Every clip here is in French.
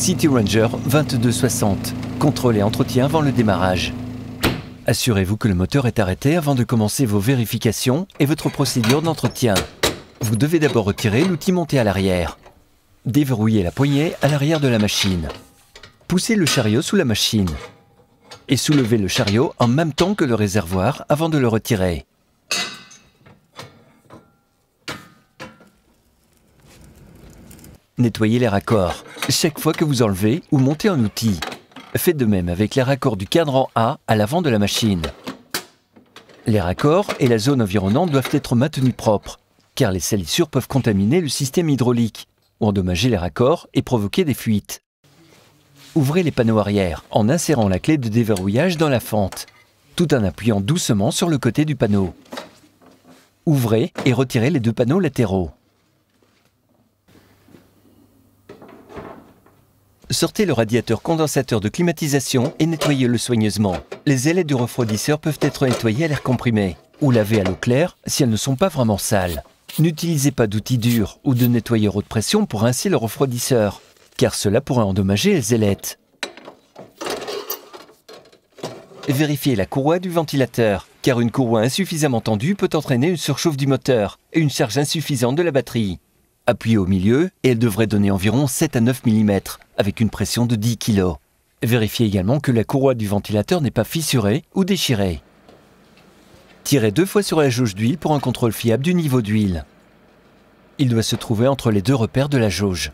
City Ranger 2260. Contrôle et entretien avant le démarrage. Assurez-vous que le moteur est arrêté avant de commencer vos vérifications et votre procédure d'entretien. Vous devez d'abord retirer l'outil monté à l'arrière. Déverrouillez la poignée à l'arrière de la machine. Poussez le chariot sous la machine. Et soulevez le chariot en même temps que le réservoir avant de le retirer. Nettoyez les raccords chaque fois que vous enlevez ou montez un outil. Faites de même avec les raccords du cadran A à l'avant de la machine. Les raccords et la zone environnante doivent être maintenus propres, car les salissures peuvent contaminer le système hydraulique, ou endommager les raccords et provoquer des fuites. Ouvrez les panneaux arrière en insérant la clé de déverrouillage dans la fente, tout en appuyant doucement sur le côté du panneau. Ouvrez et retirez les deux panneaux latéraux. Sortez le radiateur condensateur de climatisation et nettoyez-le soigneusement. Les ailettes du refroidisseur peuvent être nettoyées à l'air comprimé ou lavées à l'eau claire si elles ne sont pas vraiment sales. N'utilisez pas d'outils durs ou de nettoyeur haute pression pour ainsi le refroidisseur, car cela pourrait endommager les ailettes. Vérifiez la courroie du ventilateur, car une courroie insuffisamment tendue peut entraîner une surchauffe du moteur et une charge insuffisante de la batterie. Appuyez au milieu et elle devrait donner environ 7 à 9 mm, avec une pression de 10 kg. Vérifiez également que la courroie du ventilateur n'est pas fissurée ou déchirée. Tirez deux fois sur la jauge d'huile pour un contrôle fiable du niveau d'huile. Il doit se trouver entre les deux repères de la jauge.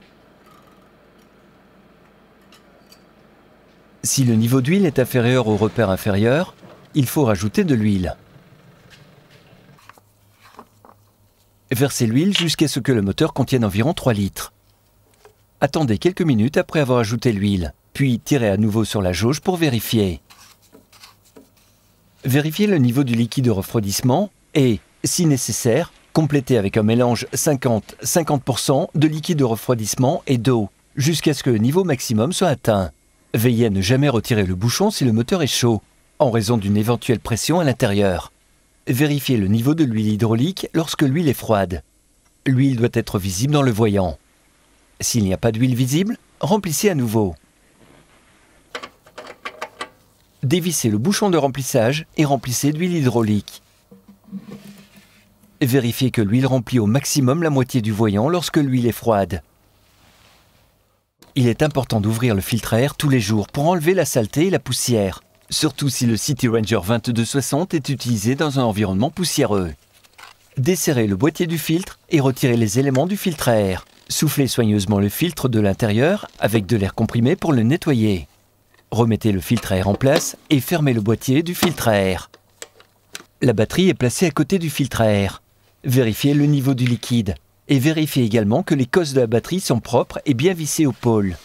Si le niveau d'huile est inférieur au repère inférieur, il faut rajouter de l'huile. Versez l'huile jusqu'à ce que le moteur contienne environ 3 litres. Attendez quelques minutes après avoir ajouté l'huile, puis tirez à nouveau sur la jauge pour vérifier. Vérifiez le niveau du liquide de refroidissement et, si nécessaire, complétez avec un mélange 50-50% de liquide de refroidissement et d'eau, jusqu'à ce que le niveau maximum soit atteint. Veillez à ne jamais retirer le bouchon si le moteur est chaud, en raison d'une éventuelle pression à l'intérieur. Vérifiez le niveau de l'huile hydraulique lorsque l'huile est froide. L'huile doit être visible dans le voyant. S'il n'y a pas d'huile visible, remplissez à nouveau. Dévissez le bouchon de remplissage et remplissez d'huile hydraulique. Vérifiez que l'huile remplit au maximum la moitié du voyant lorsque l'huile est froide. Il est important d'ouvrir le filtre à air tous les jours pour enlever la saleté et la poussière, surtout si le City Ranger 2260 est utilisé dans un environnement poussiéreux. Desserrez le boîtier du filtre et retirez les éléments du filtre à air. Soufflez soigneusement le filtre de l'intérieur avec de l'air comprimé pour le nettoyer. Remettez le filtre à air en place et fermez le boîtier du filtre à air. La batterie est placée à côté du filtre à air. Vérifiez le niveau du liquide et vérifiez également que les cosses de la batterie sont propres et bien vissées au pôle.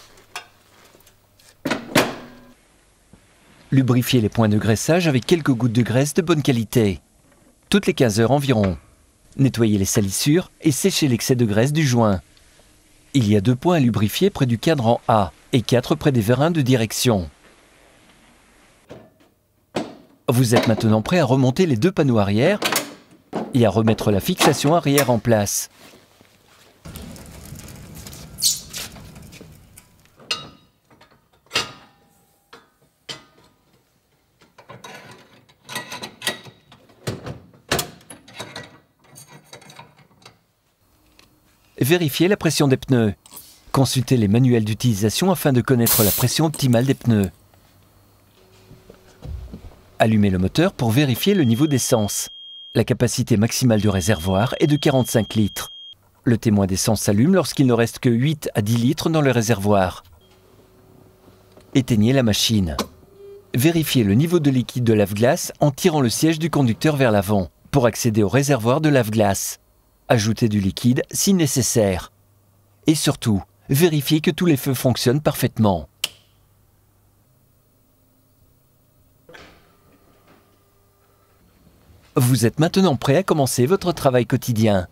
Lubrifiez les points de graissage avec quelques gouttes de graisse de bonne qualité. Toutes les 15 heures environ. Nettoyez les salissures et séchez l'excès de graisse du joint. Il y a deux points à lubrifier près du cadran A et quatre près des vérins de direction. Vous êtes maintenant prêt à remonter les deux panneaux arrière et à remettre la fixation arrière en place. vérifier la pression des pneus. Consultez les manuels d'utilisation afin de connaître la pression optimale des pneus. Allumez le moteur pour vérifier le niveau d'essence. La capacité maximale du réservoir est de 45 litres. Le témoin d'essence s'allume lorsqu'il ne reste que 8 à 10 litres dans le réservoir. Éteignez la machine. Vérifiez le niveau de liquide de lave-glace en tirant le siège du conducteur vers l'avant pour accéder au réservoir de lave-glace ajouter du liquide si nécessaire. Et surtout, vérifiez que tous les feux fonctionnent parfaitement. Vous êtes maintenant prêt à commencer votre travail quotidien.